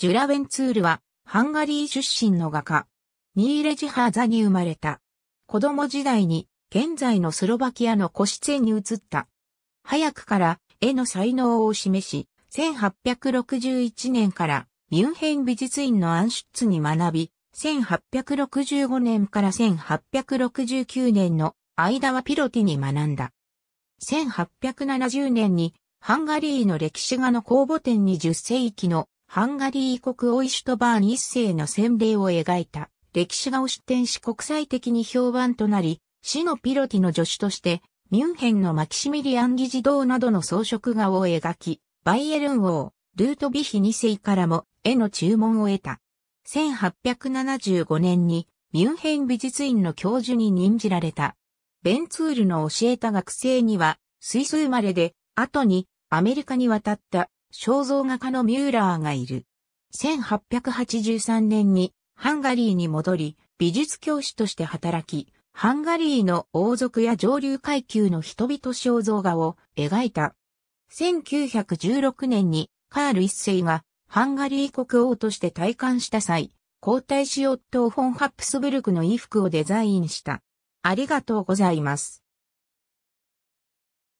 ジュラ・ウェンツールは、ハンガリー出身の画家、ニーレジハーザに生まれた。子供時代に、現在のスロバキアの個室園に移った。早くから絵の才能を示し、1861年からミュンヘン美術院のアンシュッツに学び、1865年から1869年の間はピロティに学んだ。1870年にハンガリーの歴史画の公募展に10世紀のハンガリー国オイシュトバーン一世の洗礼を描いた歴史画を出展し国際的に評判となり、死のピロティの助手として、ミュンヘンのマキシミリアン議事堂などの装飾画を描き、バイエルン王、ルートビヒ二世からも絵の注文を得た。1875年にミュンヘン美術院の教授に任じられた。ベンツールの教えた学生には、スイス生まれで、後にアメリカに渡った肖像画家のミューラーがいる。1883年にハンガリーに戻り、美術教師として働き、ハンガリーの王族や上流階級の人々肖像画を描いた。1916年にカール一世がハンガリー国王として退官した際、皇太子夫フォン・ハプスブルクの衣服をデザインした。ありがとうございます。